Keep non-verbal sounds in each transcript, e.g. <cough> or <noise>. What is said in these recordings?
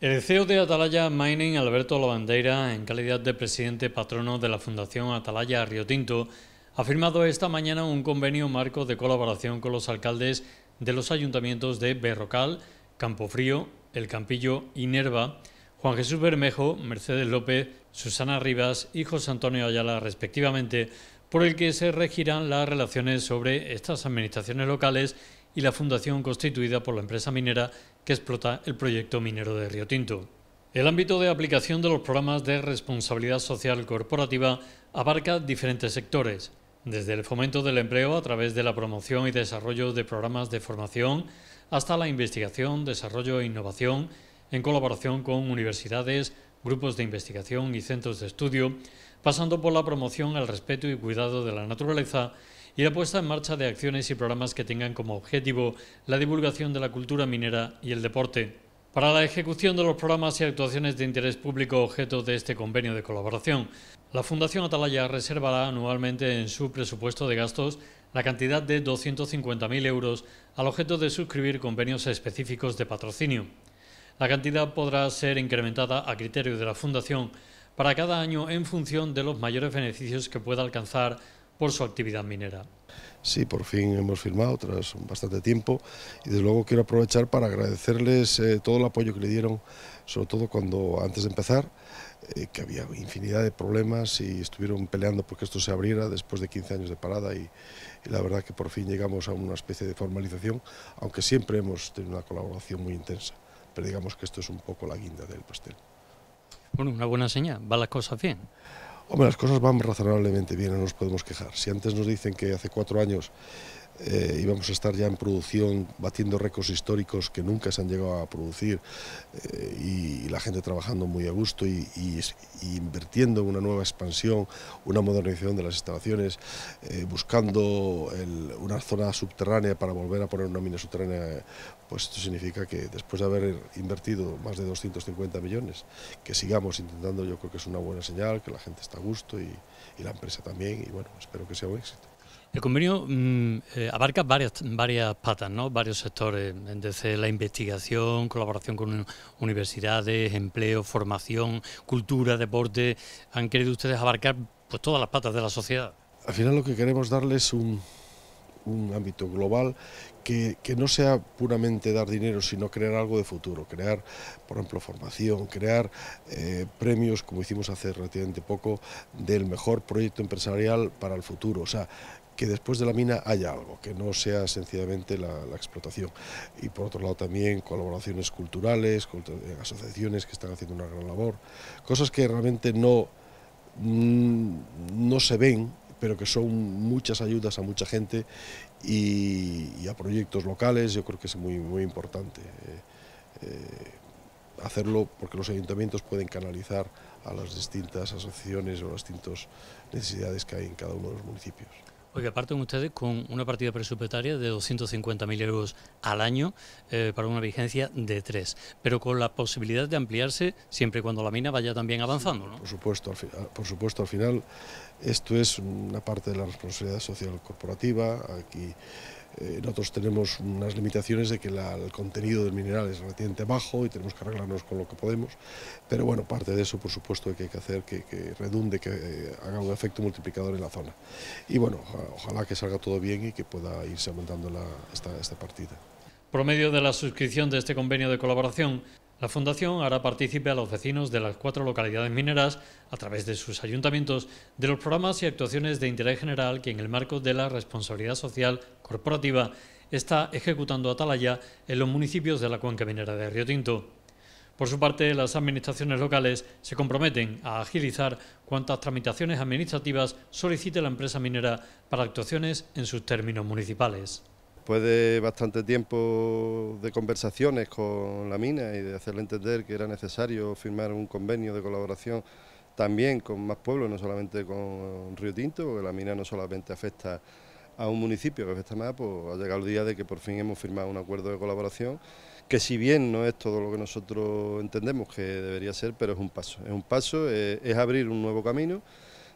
El CEO de Atalaya Mining, Alberto Lavandeira, en calidad de presidente patrono de la Fundación Atalaya Río Tinto, ha firmado esta mañana un convenio marco de colaboración con los alcaldes de los ayuntamientos de Berrocal, Campofrío, El Campillo y Nerva, Juan Jesús Bermejo, Mercedes López, Susana Rivas y José Antonio Ayala, respectivamente, por el que se regirán las relaciones sobre estas administraciones locales y la fundación constituida por la empresa minera que explota el proyecto minero de Río Tinto. El ámbito de aplicación de los programas de responsabilidad social corporativa abarca diferentes sectores, desde el fomento del empleo a través de la promoción y desarrollo de programas de formación, hasta la investigación, desarrollo e innovación, en colaboración con universidades, grupos de investigación y centros de estudio, pasando por la promoción al respeto y cuidado de la naturaleza y la puesta en marcha de acciones y programas que tengan como objetivo la divulgación de la cultura minera y el deporte. Para la ejecución de los programas y actuaciones de interés público objeto de este convenio de colaboración, la Fundación Atalaya reservará anualmente en su presupuesto de gastos la cantidad de 250.000 euros al objeto de suscribir convenios específicos de patrocinio. La cantidad podrá ser incrementada a criterio de la Fundación para cada año en función de los mayores beneficios que pueda alcanzar por su actividad minera. Sí, por fin hemos firmado tras bastante tiempo y desde luego quiero aprovechar para agradecerles eh, todo el apoyo que le dieron, sobre todo cuando antes de empezar, eh, que había infinidad de problemas y estuvieron peleando porque esto se abriera después de 15 años de parada y, la verdad que por fin llegamos a una especie de formalización, aunque siempre hemos tenido una colaboración muy intensa, pero digamos que esto es un poco la guinda del pastel. Bueno, una buena señal, va las cosas bien. Hombre, las cosas van razonablemente bien, no nos podemos quejar. Si antes nos dicen que hace cuatro años eh, íbamos a estar ya en producción, batiendo récords históricos que nunca se han llegado a producir eh, y, la gente trabajando muy a gusto y, invirtiendo en una nueva expansión, una modernización de las instalaciones, eh, buscando una zona subterránea para volver a poner una mina subterránea, pues esto significa que después de haber invertido más de 250 millones, que sigamos intentando, yo creo que es una buena señal, que la gente está a gusto y la empresa también y bueno, espero que sea un éxito. El convenio mm, eh, abarca varias, varias patas, ¿no? varios sectores, desde la investigación, colaboración con universidades, empleo, formación, cultura, deporte. Han querido ustedes abarcar pues, todas las patas de la sociedad. Al final lo que queremos darles un, un ámbito global que, no sea puramente dar dinero, sino crear algo de futuro, crear, por ejemplo, formación, crear eh, premios, como hicimos hace relativamente poco, del mejor proyecto empresarial para el futuro. O sea, que después de la mina haya algo, que no sea sencillamente la, explotación. Y por otro lado también colaboraciones culturales, eh, asociaciones que están haciendo una gran labor, cosas que realmente no, mm, no se ven pero que son muchas ayudas a mucha gente y, a proyectos locales, yo creo que es muy, muy importante. Eh, eh, hacerlo porque los ayuntamientos pueden canalizar a las distintas asociaciones o las distintas necesidades que hay en cada uno de los municipios. Porque parten ustedes con una partida presupuestaria de 250.000 euros al año eh, para una vigencia de tres, pero con la posibilidad de ampliarse siempre y cuando la mina vaya también avanzando, ¿no? Por supuesto, al, por supuesto, al final esto es una parte de la responsabilidad social corporativa. Aquí eh, nosotros tenemos unas limitaciones de que el contenido del mineral es relativamente bajo y tenemos que arreglarnos con lo que podemos, pero bueno, parte de eso por supuesto que hay que hacer que, redunde, que eh, haga un efecto multiplicador en la zona. Y bueno, ojalá que salga todo bien y que pueda irse aumentando la, esta, esta partida. Promedio de la suscripción de este convenio de colaboración la Fundación hará partícipe a los vecinos de las cuatro localidades mineras, a través de sus ayuntamientos, de los programas y actuaciones de interés general que en el marco de la responsabilidad social corporativa está ejecutando Atalaya en los municipios de la cuenca minera de Río Tinto. Por su parte, las administraciones locales se comprometen a agilizar cuantas tramitaciones administrativas solicite la empresa minera para actuaciones en sus términos municipales. Después de bastante tiempo de conversaciones con la mina y de hacerle entender que era necesario firmar un convenio de colaboración también con más pueblos, no solamente con Río Tinto, porque la mina no solamente afecta a un municipio que afecta más, pues ha llegado el día de que por fin hemos firmado un acuerdo de colaboración, que si bien no es todo lo que nosotros entendemos que debería ser, pero es un paso, es un paso, es abrir un nuevo camino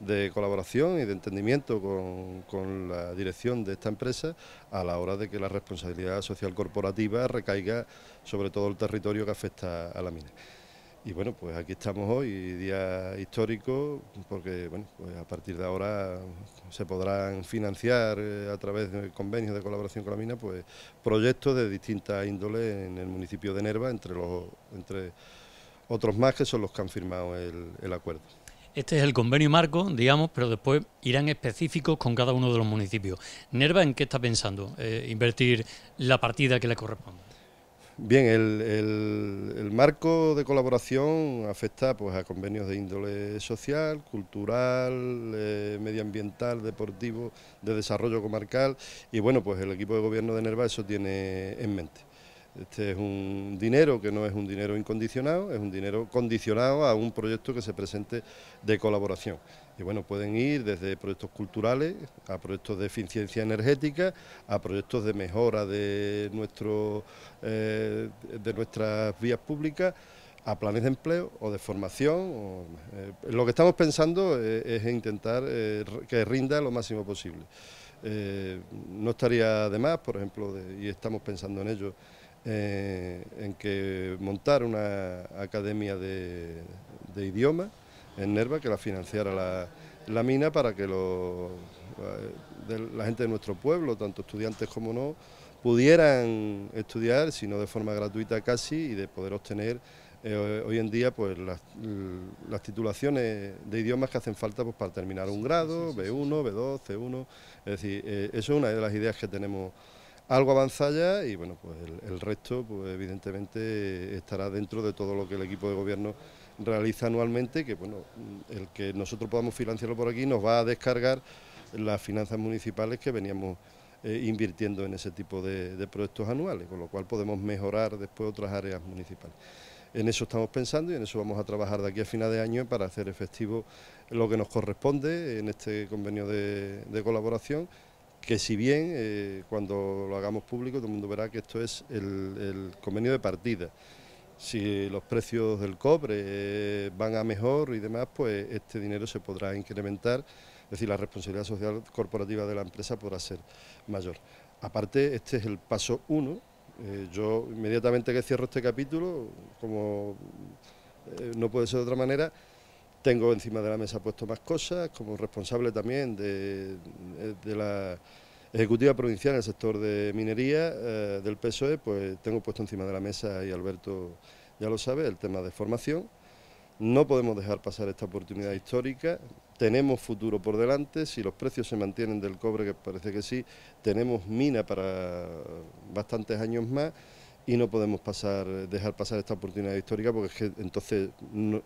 de colaboración y de entendimiento con, la dirección de esta empresa a la hora de que la responsabilidad social corporativa recaiga sobre todo el territorio que afecta a la mina. Y bueno, pues aquí estamos hoy, día histórico, porque bueno, pues a partir de ahora se podrán financiar eh, a través de convenios de colaboración con la mina pues proyectos de distintas índoles en el municipio de Nerva, entre, los, entre otros más que son los que han firmado el acuerdo. Este es el convenio marco, digamos, pero después irán específicos con cada uno de los municipios. Nerva, ¿en qué está pensando eh, invertir la partida que le corresponde? Bien, el, marco de colaboración afecta pues, a convenios de índole social, cultural, eh, medioambiental, deportivo, de desarrollo comarcal y bueno, pues el equipo de gobierno de Nerva eso tiene en mente. Este es un dinero que no es un dinero incondicionado, es un dinero condicionado a un proyecto que se presente de colaboración. Y bueno, pueden ir desde proyectos culturales a proyectos de eficiencia energética, a proyectos de mejora de, nuestro, eh, de nuestras vías públicas a planes de empleo o de formación. Eh, lo que estamos pensando eh, es intentar que rinda lo máximo posible. no estaría de más, por ejemplo, y estamos pensando en ello, eh, en que montar una academia de, idiomas en Nerva que la financiara la, mina para que eh, la gente de nuestro pueblo, tanto estudiantes como no, pudieran estudiar, sino de forma gratuita casi, y de poder obtener eh, hoy en día pues las, titulaciones de idiomas que hacen falta pues, para terminar un grado, B1, B2, C1, es decir, eso es una de las ideas que tenemos algo avanza y bueno, pues el, resto pues evidentemente estará dentro de todo lo que el equipo de gobierno realiza anualmente, que bueno, el que nosotros podamos financiarlo por aquí nos va a descargar las finanzas municipales que veníamos eh, invirtiendo en ese tipo de, proyectos anuales, con lo cual podemos mejorar después otras áreas municipales. En eso estamos pensando y en eso vamos a trabajar de aquí a final de año para hacer efectivo lo que nos corresponde en este convenio de colaboración que si bien eh, cuando lo hagamos público todo el mundo verá que esto es el, convenio de partida. Si los precios del cobre eh, van a mejor y demás, pues este dinero se podrá incrementar, es decir, la responsabilidad social corporativa de la empresa podrá ser mayor. Aparte, este es el paso uno. Eh, yo inmediatamente que cierro este capítulo, como no puede ser de otra manera, tengo encima de la mesa puesto más cosas, como responsable también de, la Ejecutiva Provincial en el sector de minería eh, del PSOE, pues tengo puesto encima de la mesa, y Alberto ya lo sabe, el tema de formación. No podemos dejar pasar esta oportunidad histórica, tenemos futuro por delante, si los precios se mantienen del cobre, que parece que sí, tenemos mina para bastantes años más y no podemos pasar, dejar pasar esta oportunidad histórica porque es que entonces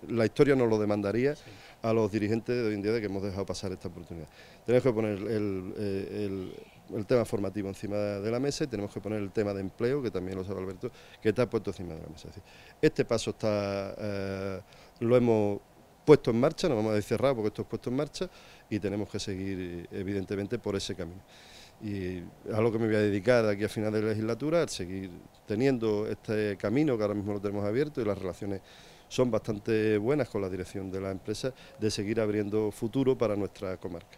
la historia nos lo demandaría a los dirigentes de hoy en día de que hemos dejado pasar esta oportunidad. Tenemos que poner eh, el, tema formativo encima de la mesa y tenemos que poner el tema de empleo, que también lo sabe Alberto, que está puesto encima de la mesa. este paso está eh, lo hemos puesto en marcha, no vamos a decir cerrado porque esto es puesto en marcha y tenemos que seguir evidentemente por ese camino y a lo que me voy a dedicar aquí a final de legislatura, legislatura, seguir teniendo este camino que ahora mismo lo tenemos abierto y las relaciones son bastante buenas con la dirección de la empresa, de seguir abriendo futuro para nuestra comarca.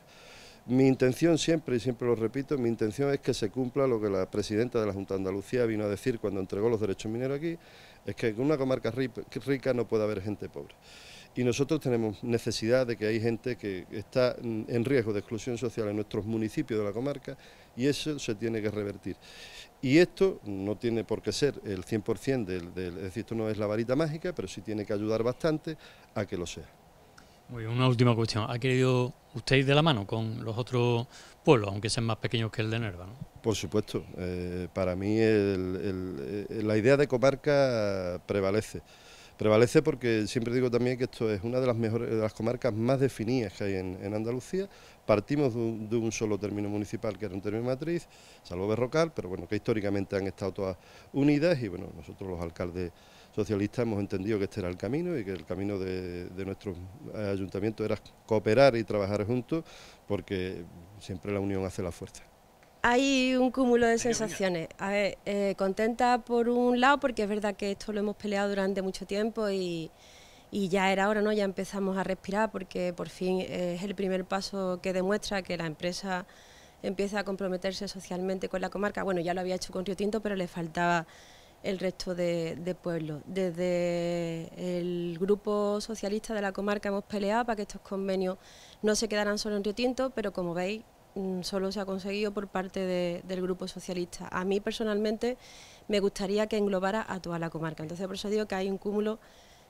Mi intención siempre, y siempre lo repito, mi intención es que se cumpla lo que la presidenta de la Junta de Andalucía vino a decir cuando entregó los derechos mineros aquí, es que en una comarca rica no puede haber gente pobre y nosotros tenemos necesidad de que hay gente que está en riesgo de exclusión social en nuestros municipios de la comarca y eso se tiene que revertir. Y esto no tiene por qué ser el 100% del, del... Es decir, esto no es la varita mágica, pero sí tiene que ayudar bastante a que lo sea. Muy una última cuestión. ¿Ha querido usted ir de la mano con los otros pueblos, aunque sean más pequeños que el de Nerva? Por supuesto. Eh, para mí eh, la idea de comarca prevalece. Prevalece porque siempre digo también que esto es una de las mejores, de las comarcas más definidas que hay en, Andalucía. Partimos de un, solo término municipal que era un término matriz, salvo Berrocal, pero bueno, que históricamente han estado todas unidas y bueno, nosotros los alcaldes socialistas hemos entendido que este era el camino y que el camino de nuestro ayuntamiento era cooperar y trabajar juntos porque siempre la unión hace la fuerza. Hay un cúmulo de sensaciones. A ver, eh, contenta por un lado, porque es verdad que esto lo hemos peleado durante mucho tiempo y, ya era hora, ¿no? Ya empezamos a respirar porque por fin eh, es el primer paso que demuestra que la empresa empieza a comprometerse socialmente con la comarca. Bueno, ya lo había hecho con Río Tinto, pero le faltaba el resto de, de pueblos. Desde el grupo socialista de la comarca hemos peleado para que estos convenios no se quedaran solo en Río Tinto, pero como veis, Mm, solo se ha conseguido por parte del Grupo Socialista. A mí personalmente me gustaría que englobara a toda la comarca. Entonces por eso digo que hay un cúmulo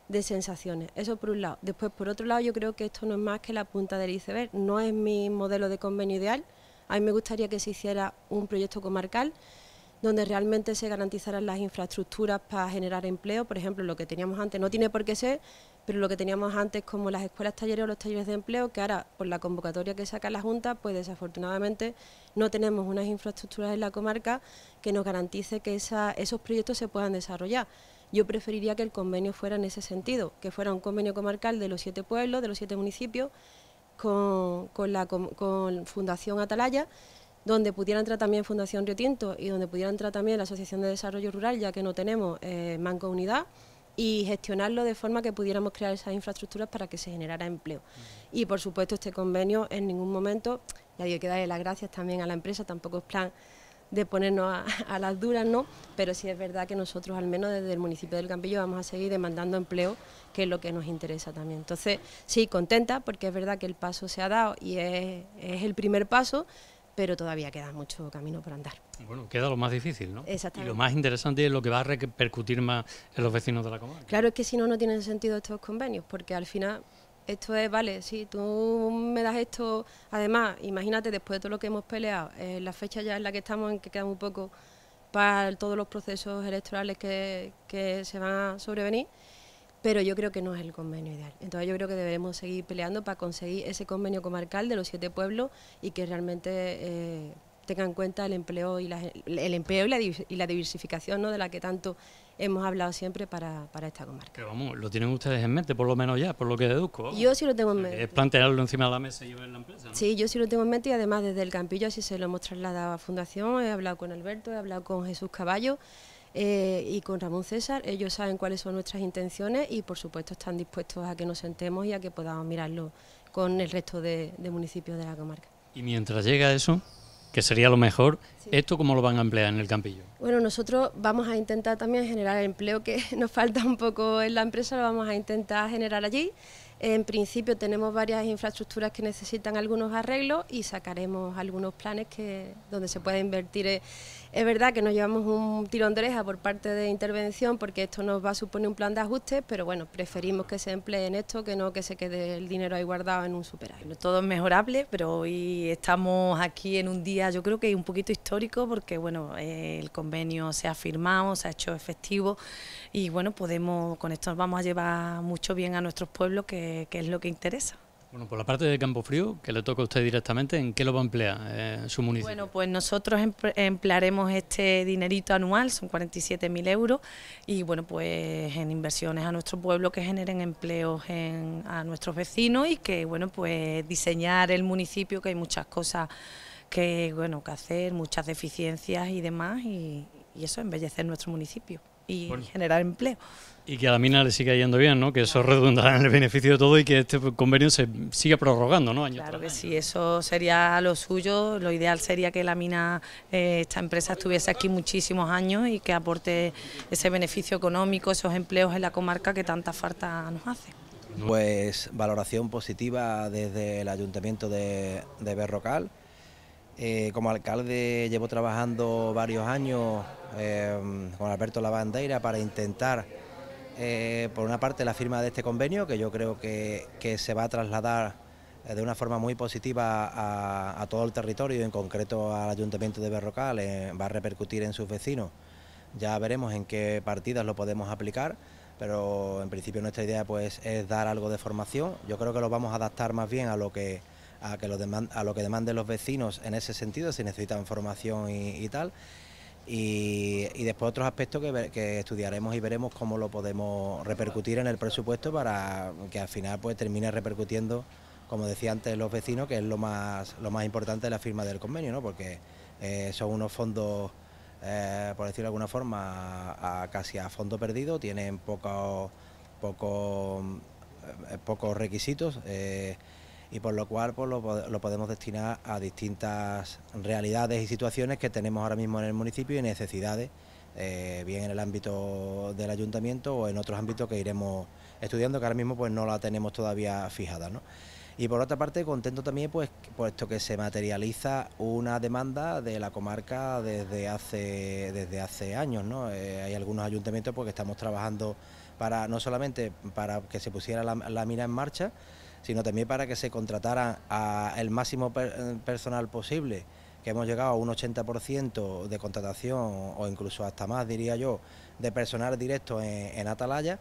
de sensaciones. Eso por un lado. Después, por otro lado, yo creo que esto no es más que la punta del iceberg. No es mi modelo de convenio ideal. A mí me gustaría que se hiciera un proyecto comarcal donde realmente se garantizaran las infraestructuras para generar empleo, por ejemplo, lo que teníamos antes, no tiene por qué ser, pero lo que teníamos antes como las escuelas talleres o los talleres de empleo, que ahora por la convocatoria que saca la Junta, pues desafortunadamente no tenemos unas infraestructuras en la comarca que nos garantice que esos proyectos se puedan desarrollar. Yo preferiría que el convenio fuera en ese sentido, que fuera un convenio comarcal de los siete pueblos, de los siete municipios, con, la con Fundación Atalaya, donde pudiera entrar también Fundación Río Tinto y donde pudiera entrar también la Asociación de Desarrollo Rural, ya que no tenemos eh, Manco Unidad, y gestionarlo de forma que pudiéramos crear esas infraestructuras para que se generara empleo. Y por supuesto este convenio en ningún momento, ya digo, hay que darle las gracias también a la empresa, tampoco es plan de ponernos <laughs> a, las duras, ¿no? Pero sí es verdad que nosotros, al menos desde el municipio del Campillo, vamos a seguir demandando empleo, que es lo que nos interesa también. Entonces, sí, contenta, porque es verdad que el paso se ha dado y es el primer paso, pero todavía queda mucho camino por andar. Bueno, queda lo más difícil, ¿no? Exactamente. Y lo más interesante es lo que va a repercutir más en los vecinos de la comarca. Claro, es que si no, no tienen sentido estos convenios, porque al final esto es, vale, si tú me das esto, además, imagínate, después de todo lo que hemos peleado, eh, la fecha ya es la que estamos, en que queda muy poco para todos los procesos electorales que, que se van a sobrevenir, pero yo creo que no es el convenio ideal. Entonces yo creo que debemos seguir peleando para conseguir ese convenio comarcal de los siete pueblos y que realmente eh, tenga en cuenta el empleo y la, el empleo y la, diversificación ¿no? de la que tanto hemos hablado siempre para, para esta comarca. Pero vamos, lo tienen ustedes en mente, por lo menos ya, por lo que deduzco. Yo sí lo tengo en mente. Es plantearlo encima de la mesa y ver la empresa. Sí, yo sí lo tengo en mente y además desde el Campillo así se lo hemos trasladado a Fundación, he hablado con Alberto, he hablado con Jesús Caballo. Eh, y con Ramón César. Ellos saben cuáles son nuestras intenciones y por supuesto están dispuestos a que nos sentemos y a que podamos mirarlo con el resto de, municipios de la comarca. Y mientras llega eso, que sería lo mejor. ¿Esto cómo lo van a emplear en el campillo? Bueno, nosotros vamos a intentar también generar empleo que <laughs> nos falta un poco en la empresa, lo vamos a intentar generar allí. En principio tenemos varias infraestructuras que necesitan algunos arreglos y sacaremos algunos planes que donde se pueda invertir eh, es verdad que nos llevamos un tirón de oreja por parte de intervención porque esto nos va a suponer un plan de ajustes, pero bueno, preferimos que se emplee en esto que no que se quede el dinero ahí guardado en un superávit. todo es mejorable, pero hoy estamos aquí en un día, yo creo que un poquito histórico porque bueno, eh, el convenio se ha firmado, se ha hecho efectivo y bueno, podemos con esto nos vamos a llevar mucho bien a nuestros pueblos que es lo que interesa. Bueno, por la parte de frío, que le toca a usted directamente, ¿en qué lo va a emplear eh, su municipio? Bueno, pues nosotros emplearemos este dinerito anual, son 47.000 euros, y bueno, pues en inversiones a nuestro pueblo que generen empleos a nuestros vecinos y que, bueno, pues diseñar el municipio, que hay muchas cosas que, bueno, que hacer, muchas deficiencias y demás, y eso, embellecer nuestro municipio y generar empleo. Y que a la mina le siga yendo bien, ¿no? Que eso redundará en el beneficio de todo y que este convenio se siga prorrogando, ¿no? Año claro que sí, eso sería lo suyo. Lo ideal sería que la mina, eh, esta empresa, estuviese aquí muchísimos años y que aporte ese beneficio económico, esos empleos en la comarca que tanta falta nos hace. Pues valoración positiva desde el Ayuntamiento de Berrocal eh, como alcalde llevo trabajando varios años eh, con Alberto Lavandeira para intentar, eh, por una parte, la firma de este convenio, que yo creo que, se va a trasladar de una forma muy positiva a, a, todo el territorio, en concreto al Ayuntamiento de Berrocal, va a repercutir en sus vecinos. Ya veremos en qué partidas lo podemos aplicar, pero en principio nuestra idea pues, es dar algo de formación. Yo creo que lo vamos a adaptar más bien a lo que a, que a lo que demanden los vecinos en ese sentido, si necesitan formación y, tal. Y, después otros aspectos que, estudiaremos y veremos cómo lo podemos repercutir en el presupuesto para que al final pues termine repercutiendo, como decía antes, los vecinos, que es lo más, lo más importante de la firma del convenio, ¿no? porque eh, son unos fondos, eh, por decirlo de alguna forma, casi a fondo perdido, tienen pocos pocos eh, requisitos y por lo cual pues, lo, podemos destinar a distintas realidades y situaciones que tenemos ahora mismo en el municipio y necesidades, eh, bien en el ámbito del ayuntamiento o en otros ámbitos que iremos estudiando, que ahora mismo pues no la tenemos todavía fijada. ¿no? Y por otra parte, contento también, pues, puesto que se materializa una demanda de la comarca desde hace, desde hace años. ¿no? Eh, hay algunos ayuntamientos pues, que estamos trabajando para no solamente para que se pusiera la, mina en marcha, sino también para que se contratara al el máximo eh, personal posible, que hemos llegado a un 80% de contratación o incluso hasta más, diría yo, de personal directo en, Atalaya.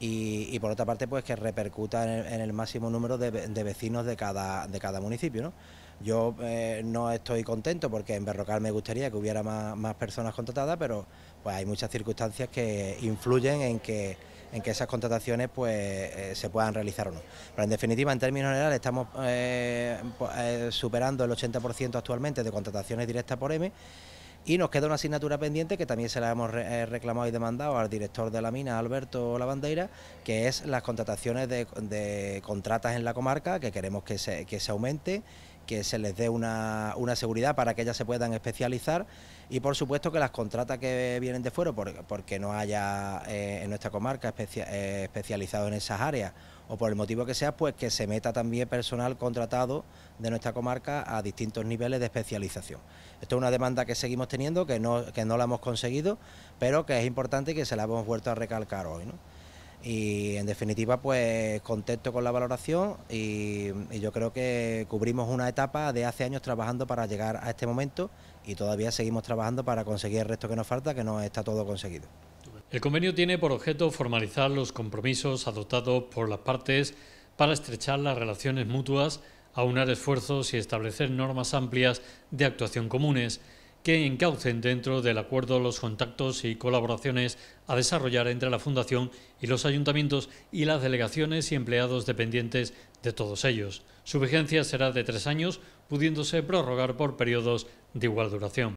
Y, por otra parte, pues que repercuta en el, máximo número de, vecinos de cada, de cada municipio. Yo eh, no estoy contento porque en Berrocal me gustaría que hubiera más, más personas contratadas, pero pues hay muchas circunstancias que influyen en que en que esas contrataciones pues eh, se puedan realizar o no. Pero en definitiva, en términos generales, estamos eh, pues, eh, superando el 80% actualmente de contrataciones directas por M. Y nos queda una asignatura pendiente que también se la hemos reclamado y demandado al director de la mina, Alberto Lavandeira, que es las contrataciones de, de contratas en la comarca, que queremos que se, que se aumente que se les dé una, seguridad para que ellas se puedan especializar y por supuesto que las contratas que vienen de fuera, porque no haya eh, en nuestra comarca eh, especializado en esas áreas o por el motivo que sea, pues que se meta también personal contratado de nuestra comarca a distintos niveles de especialización. Esto es una demanda que seguimos teniendo, que no, que no la hemos conseguido, pero que es importante y que se la hemos vuelto a recalcar hoy. ¿no? y en definitiva pues contento con la valoración y, y, yo creo que cubrimos una etapa de hace años trabajando para llegar a este momento y todavía seguimos trabajando para conseguir el resto que nos falta que no está todo conseguido. El convenio tiene por objeto formalizar los compromisos adoptados por las partes para estrechar las relaciones mutuas, aunar esfuerzos y establecer normas amplias de actuación comunes que encaucen dentro del acuerdo los contactos y colaboraciones a desarrollar entre la Fundación y los ayuntamientos y las delegaciones y empleados dependientes de todos ellos. Su vigencia será de tres años, pudiéndose prorrogar por periodos de igual duración.